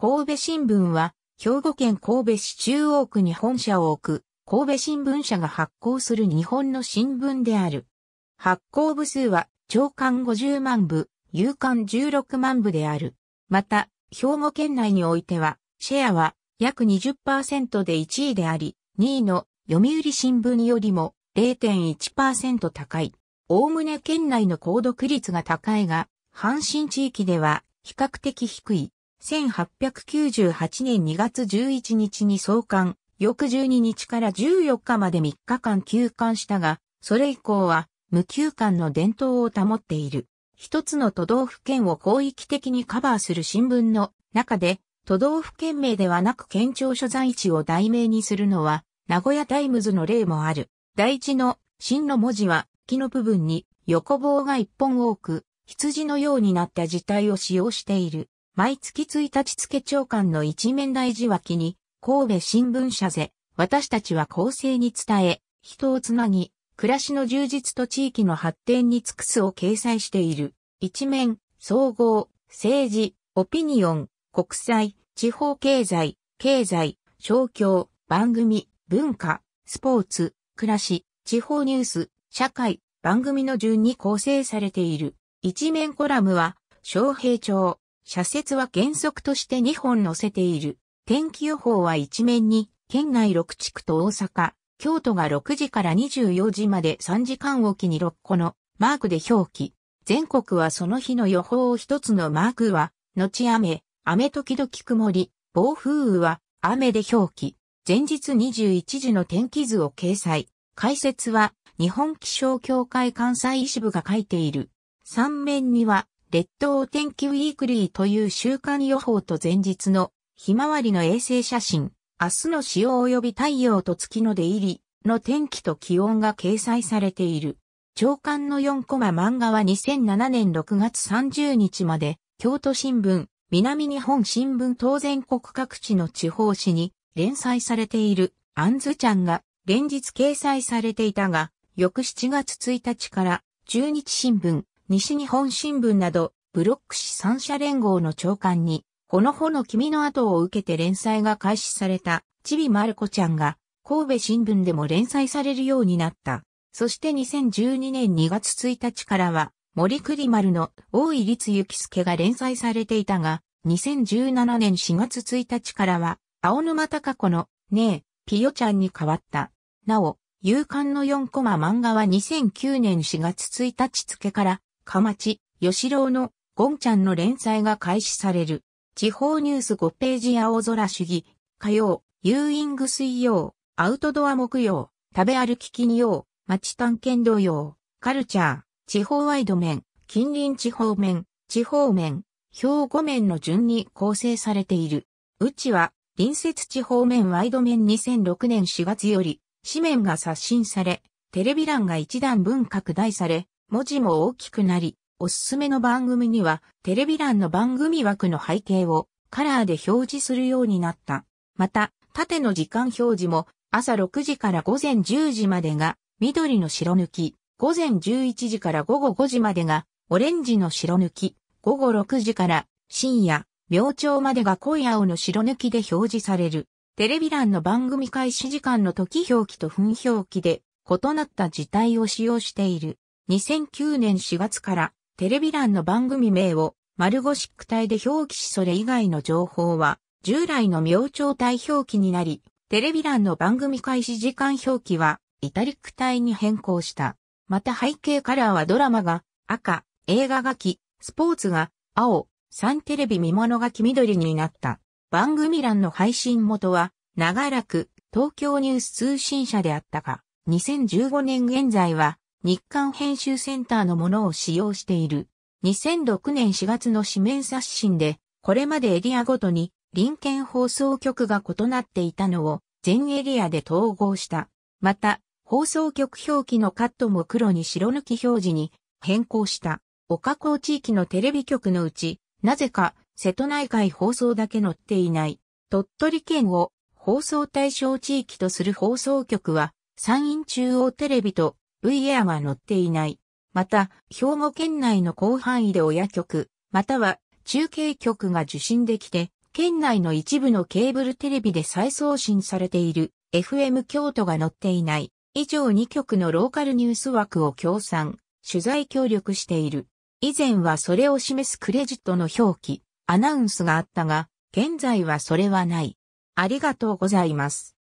神戸新聞は、兵庫県神戸市中央区に本社を置く、神戸新聞社が発行する日本の新聞である。発行部数は、長官50万部、有刊16万部である。また、兵庫県内においては、シェアは約20%で1位であり、2位の読売新聞よりも0.1%高い。おおむね県内の購読率が高いが、阪神地域では比較的低い。1898年2月11日に創刊、翌12日から14日まで3日間休刊したが、それ以降は無休刊の伝統を保っている。一つの都道府県を広域的にカバーする新聞の中で、都道府県名ではなく県庁所在地を題名にするのは、名古屋タイムズの例もある。第一の、真の文字は、木の部分に横棒が一本多く、羊のようになった字体を使用している。毎月1日付長官の一面大事脇に、神戸新聞社で、私たちは公正に伝え、人をつなぎ、暮らしの充実と地域の発展に尽くすを掲載している。一面、総合、政治、オピニオン、国際、地方経済、経済、商教、番組、文化、スポーツ、暮らし、地方ニュース、社会、番組の順に構成されている。一面コラムは、昌平町、社説は原則として2本載せている。天気予報は一面に、県内6地区と大阪、京都が6時から24時まで3時間おきに6個のマークで表記。全国はその日の予報を一つのマークは、後雨、雨時々曇り、暴風雨は雨で表記。前日21時の天気図を掲載。解説は日本気象協会関西医師部が書いている。3面には列島お天気ウィークリーという週間予報と前日のひまわりの衛星写真、明日の潮及び太陽と月の出入りの天気と気温が掲載されている。長官の4コマ漫画は2007年6月30日まで、京都新聞、南日本新聞当然国各地の地方紙に連載されている、アンズちゃんが連日掲載されていたが、翌7月1日から中日新聞、西日本新聞など、ブロック市三社連合の長官に、ほのほの君の後を受けて連載が開始された、ちびまる子ちゃんが、神戸新聞でも連載されるようになった。そして2012年2月1日からは、森栗丸の大井律幸介が連載されていたが、2017年4月1日からは、青沼高子の、ねえ、ピヨちゃんに変わった。なお、勇敢の4コマ漫画は2009年4月1日付から、かまち、よしろうの、ゴンちゃんの連載が開始される。地方ニュース5ページ青空主義、火曜、ユーイング水曜、アウトドア木曜、食べ歩き金曜、町探検土曜、カルチャー、地方ワイド面、近隣地方面、地方面、兵庫面の順に構成されている。うちは、隣接地方面ワイド面2006年4月より、紙面が刷新され、テレビ欄が一段分拡大され、文字も大きくなり、おすすめの番組には、テレビ欄の番組枠の背景をカラーで表示するようになった。また、縦の時間表示も、朝6時から午前10時までが、緑の白抜き、午前11時から午後5時までが、オレンジの白抜き、午後6時から深夜、明朝までが濃い青の白抜きで表示される。テレビ欄の番組開始時間の時表記と分表記で異なった字体を使用している。2009年4月からテレビ欄の番組名を丸ゴシック体で表記しそれ以外の情報は従来の明朝体表記になり、テレビ欄の番組開始時間表記はイタリック体に変更した。また背景カラーはドラマが赤、映画がき、スポーツが青、サンテレビ見物が黄緑になった。番組欄の配信元は長らく東京ニュース通信社であったが、2015年現在は日刊編集センターのものを使用している。2006年4月の紙面刷新で、これまでエリアごとに、臨県放送局が異なっていたのを、全エリアで統合した。また、放送局表記のカットも黒に白抜き表示に変更した。岡港地域のテレビ局のうち、なぜか瀬戸内海放送だけ載っていない。鳥取県を放送対象地域とする放送局は、山陰中央テレビと V エアが載っていない。また、兵庫県内の広範囲で親局、または中継局が受信できて、県内の一部のケーブルテレビで再送信されている FM 京都が載っていない。以上2局のローカルニュース枠を協賛、取材協力している。以前はそれを示すクレジットの表記、アナウンスがあったが、現在はそれはない。ありがとうございます。